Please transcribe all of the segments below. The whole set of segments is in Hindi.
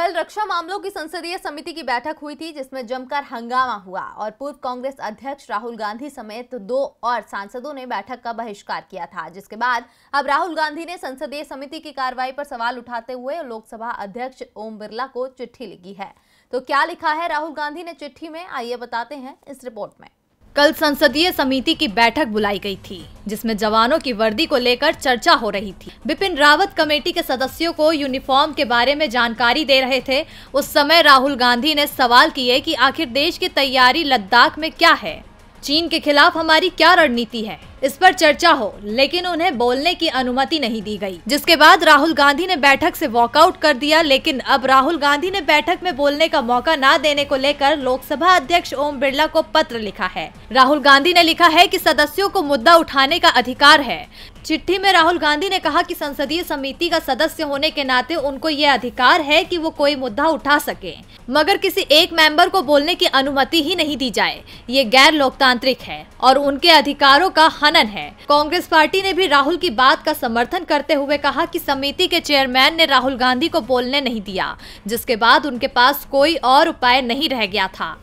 कल रक्षा मामलों की संसदीय समिति की बैठक हुई थी जिसमें जमकर हंगामा हुआ और पूर्व कांग्रेस अध्यक्ष राहुल गांधी समेत दो और सांसदों ने बैठक का बहिष्कार किया था जिसके बाद अब राहुल गांधी ने संसदीय समिति की कार्रवाई पर सवाल उठाते हुए लोकसभा अध्यक्ष ओम बिरला को चिट्ठी लिखी है तो क्या लिखा है राहुल गांधी ने चिट्ठी में आइए बताते हैं इस रिपोर्ट में कल संसदीय समिति की बैठक बुलाई गई थी जिसमें जवानों की वर्दी को लेकर चर्चा हो रही थी बिपिन रावत कमेटी के सदस्यों को यूनिफॉर्म के बारे में जानकारी दे रहे थे उस समय राहुल गांधी ने सवाल किए कि आखिर देश की तैयारी लद्दाख में क्या है चीन के खिलाफ हमारी क्या रणनीति है इस पर चर्चा हो लेकिन उन्हें बोलने की अनुमति नहीं दी गई जिसके बाद राहुल गांधी ने बैठक से वॉकआउट कर दिया लेकिन अब राहुल गांधी ने बैठक में बोलने का मौका न देने को लेकर लोकसभा अध्यक्ष ओम बिरला को पत्र लिखा है राहुल गांधी ने लिखा है की सदस्यों को मुद्दा उठाने का अधिकार है चिट्ठी में राहुल गांधी ने कहा कि संसदीय समिति का सदस्य होने के नाते उनको ये अधिकार है कि वो कोई मुद्दा उठा सके मगर किसी एक मेंबर को बोलने की अनुमति ही नहीं दी जाए ये गैर लोकतांत्रिक है और उनके अधिकारों का हनन है कांग्रेस पार्टी ने भी राहुल की बात का समर्थन करते हुए कहा कि समिति के चेयरमैन ने राहुल गांधी को बोलने नहीं दिया जिसके बाद उनके पास कोई और उपाय नहीं रह गया था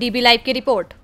डीबी लाइव की रिपोर्ट